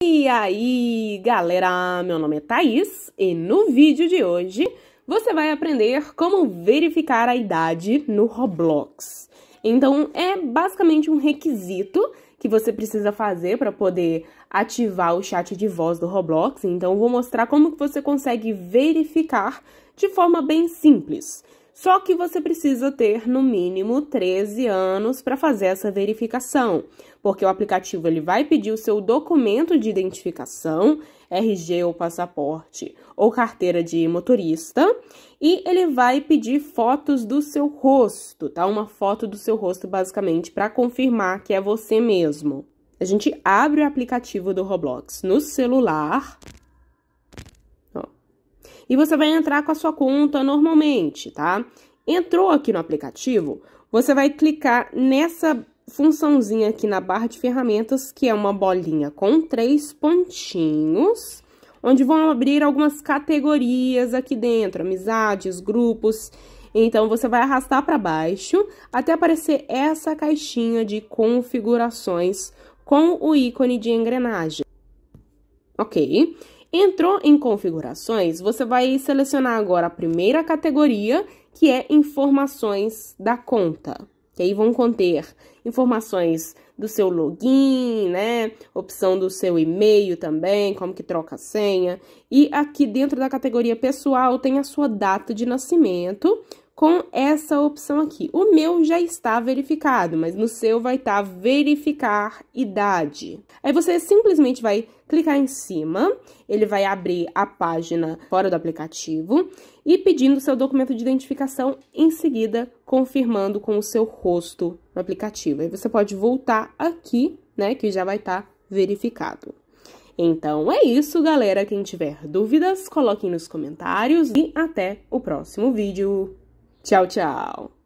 E aí, galera! Meu nome é Thaís e no vídeo de hoje você vai aprender como verificar a idade no Roblox. Então, é basicamente um requisito que você precisa fazer para poder ativar o chat de voz do Roblox. Então, vou mostrar como que você consegue verificar de forma bem simples. Só que você precisa ter no mínimo 13 anos para fazer essa verificação, porque o aplicativo ele vai pedir o seu documento de identificação, RG ou passaporte ou carteira de motorista, e ele vai pedir fotos do seu rosto, tá? Uma foto do seu rosto basicamente para confirmar que é você mesmo. A gente abre o aplicativo do Roblox no celular e você vai entrar com a sua conta normalmente, tá? Entrou aqui no aplicativo, você vai clicar nessa funçãozinha aqui na barra de ferramentas, que é uma bolinha com três pontinhos, onde vão abrir algumas categorias aqui dentro, amizades, grupos. Então, você vai arrastar para baixo até aparecer essa caixinha de configurações com o ícone de engrenagem. Ok. Entrou em configurações, você vai selecionar agora a primeira categoria, que é informações da conta. Que aí vão conter informações do seu login, né? Opção do seu e-mail também, como que troca a senha. E aqui dentro da categoria pessoal tem a sua data de nascimento, com essa opção aqui. O meu já está verificado, mas no seu vai estar tá verificar idade. Aí você simplesmente vai clicar em cima, ele vai abrir a página fora do aplicativo e pedindo seu documento de identificação, em seguida confirmando com o seu rosto no aplicativo. Aí você pode voltar aqui, né, que já vai estar tá verificado. Então é isso, galera. Quem tiver dúvidas, coloquem nos comentários e até o próximo vídeo. Tchau, tchau.